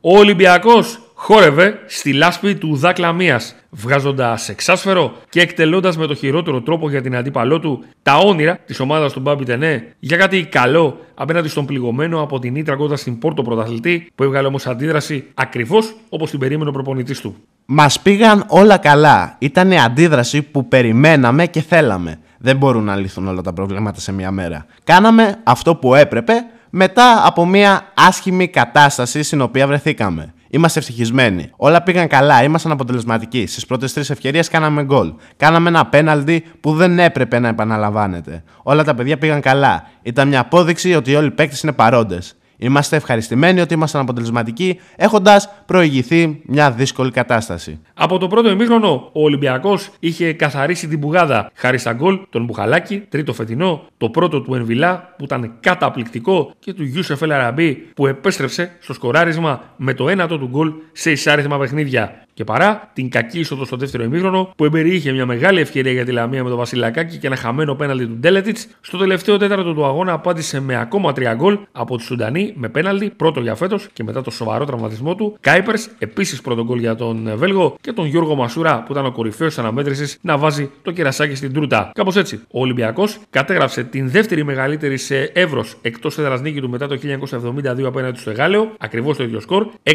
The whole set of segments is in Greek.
Ο Ολυμπιακός χόρευε στη λάσπη του Δακλαμίας, βγάζοντας εξάσφαιρο και εκτελώντας με το χειρότερο τρόπο για την αντίπαλό του τα όνειρα της ομάδας του Μπάμπι Τενέ για κάτι καλό απέναντι στον πληγωμένο από την Ήτρα κόντα στην Πόρτο πρωταθλητή που έβγαλε όμως αντίδραση ακριβώς όπως την περίμενε ο προπονητής του. Μας πήγαν όλα καλά. Ήταν η αντίδραση που περιμέναμε και θέλαμε. Δεν μπορούν να λυθούν όλα τα προβλήματα σε μια μέρα. Κάναμε αυτό που έπρεπε μετά από μια άσχημη κατάσταση στην οποία βρεθήκαμε. Είμαστε ευτυχισμένοι. Όλα πήγαν καλά, ήμασταν αποτελεσματικοί. Στις πρώτες τρεις ευκαιρίες κάναμε γκολ. Κάναμε ένα πέναλτι που δεν έπρεπε να επαναλαμβάνεται. Όλα τα παιδιά πήγαν καλά. Ήταν μια απόδειξη ότι όλοι οι παίκτες είναι παρόντες. Είμαστε ευχαριστημένοι ότι ήμασταν αποτελεσματικοί, έχοντας προηγηθεί μια δύσκολη κατάσταση. Από το πρώτο ημίχρονο, ο Ολυμπιακός είχε καθαρίσει την πουγάδα χάρη στα γκολ, τον Μπουχαλάκη, τρίτο φετινό, το πρώτο του Ενβιλά που ήταν καταπληκτικό και του Γιούσεφ Ελαραμπή που επέστρεψε στο σκοράρισμα με το ένατο του γκολ σε εισάριθμα παιχνίδια και παρά την κακή είσοδο στο δεύτερο ημίχρονο που εμπεριείχε μια μεγάλη ευκαιρία για τη Λαμία με τον Βασιλακάκη και ένα χαμένο πέναλτι του Ντέλετιτ, στο τελευταίο τέταρτο του αγώνα απάντησε με ακόμα τρία γκολ από τη Σουντανή με πέναλτι, πρώτο για φέτος και μετά το σοβαρό τραυματισμό του. Κάιπερ επίσης πρώτο γκολ για τον Βέλγο και τον Γιώργο Μασούρα που ήταν ο κορυφαίος αναμέτρησης να βάζει το κερασάκι στην τρούτα. Κάπως έτσι, ο Ολυμπιακός κατέγραψε την δεύτερη μεγαλύτερη σε εύρος εκτός έδρας νίκη του μετά το 1972 απέναντι στο Γάλεο, ακριβώς το ίδιο σκορ 6-0,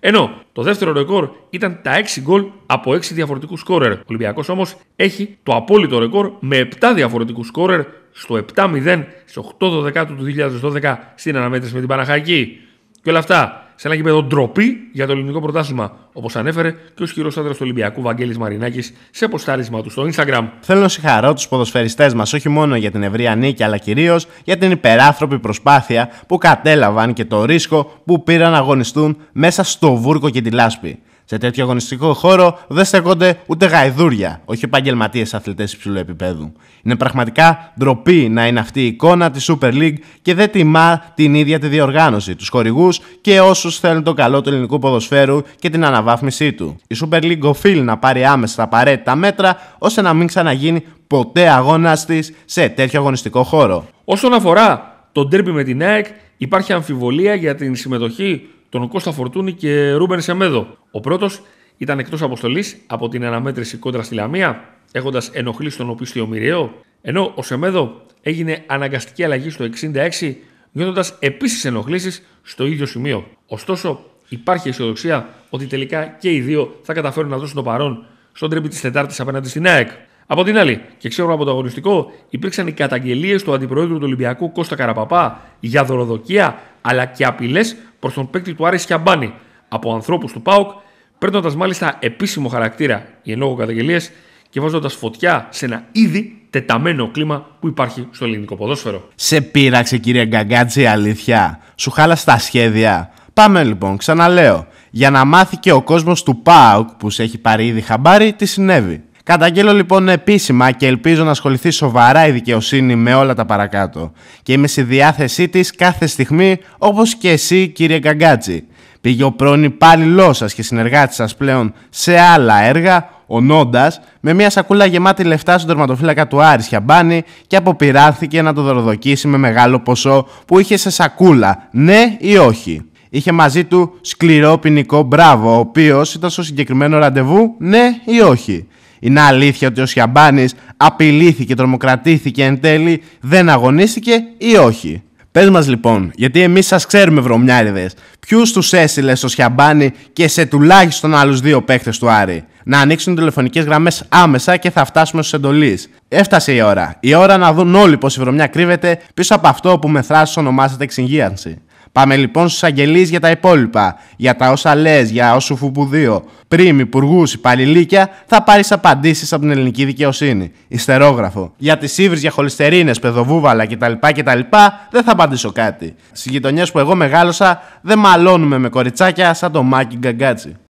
ενώ το δεύτερο ρεκόρ ήταν τα 6 γκολ από 6 διαφορετικούς σκόρερ. Ο Ολυμπιακός όμως έχει το απόλυτο ρεκόρ με 7 διαφορετικούς σκόρερ στο 7-0 στις 8 12 του 2012 στην αναμέτρηση με την Παναχαϊκή. Και όλα αυτά σε ένα γήπεδο ντροπή για το ελληνικό πρωτάθλημα. Όπως ανέφερε και ο ισχυρός άντρας του Ολυμπιακού Βαγγέλης Μαρινάκης, σε ποστάρισμα του στο Instagram. Θέλω να συγχαρώ τους ποδοσφαιριστές μας όχι μόνο για την ευρεία νίκη, αλλά κυρίως για την υπεράθρωπη προσπάθεια που κατέλαβαν και το ρίσκο που πήραν να αγωνιστούν μέσα στο βούρκο και τη λάσπη. Σε τέτοιο αγωνιστικό χώρο δεν στέκονται ούτε γαϊδούρια, όχι επαγγελματίες αθλητές υψηλού επίπεδου. Είναι πραγματικά ντροπή να είναι αυτή η εικόνα της Super League και δεν τιμά την ίδια τη διοργάνωση, τους χορηγούς και όσους θέλουν το καλό του ελληνικού ποδοσφαίρου και την αναβάθμισή του. Η Super League οφείλει να πάρει άμεσα τα απαραίτητα μέτρα ώστε να μην ξαναγίνει ποτέ αγώνας της σε τέτοιο αγωνιστικό χώρο. Όσον αφορά τον ντέρμπι με την ΑΕΚ, υπάρχει αμφιβολία για την συμμετοχή τον Κώστα Φορτούνη και Ρούμπεν Σεμέδο. Ο πρώτος ήταν εκτός αποστολής από την αναμέτρηση κόντρα στη Λαμία, έχοντας ενοχλήσει τον οπίστιο Μοιραίο, ενώ ο Σεμέδο έγινε αναγκαστική αλλαγή στο 66, νιώθοντας επίσης ενοχλήσεις στο ίδιο σημείο. Ωστόσο, υπάρχει αισιοδοξία ότι τελικά και οι δύο θα καταφέρουν να δώσουν το παρόν στον τρίπη της Τετάρτης απέναντι στην ΑΕΚ. Από την άλλη, και ξέρω από το αγωνιστικό, υπήρξαν οι καταγγελίες του αντιπροέδρου του Ολυμπιακού Κώστα Καραπαπά για δωροδοκία αλλά και απειλές προς τον παίκτη του Άρης Σιαμπάνη από ανθρώπους του ΠΑΟΚ, παίρνοντας μάλιστα επίσημο χαρακτήρα οι εν καταγγελίε και βάζοντας φωτιά σε ένα ήδη τεταμένο κλίμα που υπάρχει στο ελληνικό ποδόσφαιρο. Σε πείραξε κύριε Γκαγκάτζη, αλήθεια. Σου χάλασε τα σχέδια. Πάμε λοιπόν, ξαναλέω. Για να μάθει και ο κόσμος του ΠΑΟΚ που σε έχει πάρει ήδη χαμπάρι, τι συνέβη. Καταγγέλλω λοιπόν επίσημα και ελπίζω να ασχοληθεί σοβαρά η δικαιοσύνη με όλα τα παρακάτω. Και είμαι στη διάθεσή της κάθε στιγμή, όπως και εσύ, κύριε Καγκάτζη. Πήγε ο πρώην υπάλληλός σας και συνεργάτης σας πλέον σε άλλα έργα, ονώντας με μια σακούλα γεμάτη λεφτά στον τερματοφύλακα του Άρης Χιαμπάνη και αποπειράθηκε να το δωροδοκίσει με μεγάλο ποσό που είχε σε σακούλα, ναι ή όχι. Είχε μαζί του σκληρό ποινικό μπράβο, ο οποίος ήταν στο συγκεκριμένο ραντεβού, ναι ή όχι. Είναι αλήθεια ότι ο Σιαμπάνης απειλήθηκε, τρομοκρατήθηκε εν τέλει, δεν αγωνίστηκε ή όχι. Πες μας λοιπόν, γιατί εμείς σας ξέρουμε βρωμιάριδες, ποιους τους έστειλε στο Σιαμπάνη και σε τουλάχιστον άλλους δύο παίχτε του Άρη. Να ανοίξουν τηλεφωνικές γραμμές άμεσα και θα φτάσουμε στους εντολείς. Έφτασε η ώρα. Η ώρα να δουν όλοι πως η βρωμιά κρύβεται πίσω από αυτό που με θράσο ονομάζεται εξυγίανση. Πάμε λοιπόν στους αγγελείς για τα υπόλοιπα. Για τα όσα λες, για όσου φουπουδίο, πριν υπουργούς, υπαλληλίκια, θα πάρεις απαντήσεις από την ελληνική δικαιοσύνη. Ιστερόγραφο. Για τις ύβρις, για χολυστερίνες, παιδοβούβαλα κτλ, κτλ. Δεν θα απαντήσω κάτι. Στις γειτονιές που εγώ μεγάλωσα, δεν μαλώνουμε με κοριτσάκια σαν το Μάκι Γκαγκάτσι.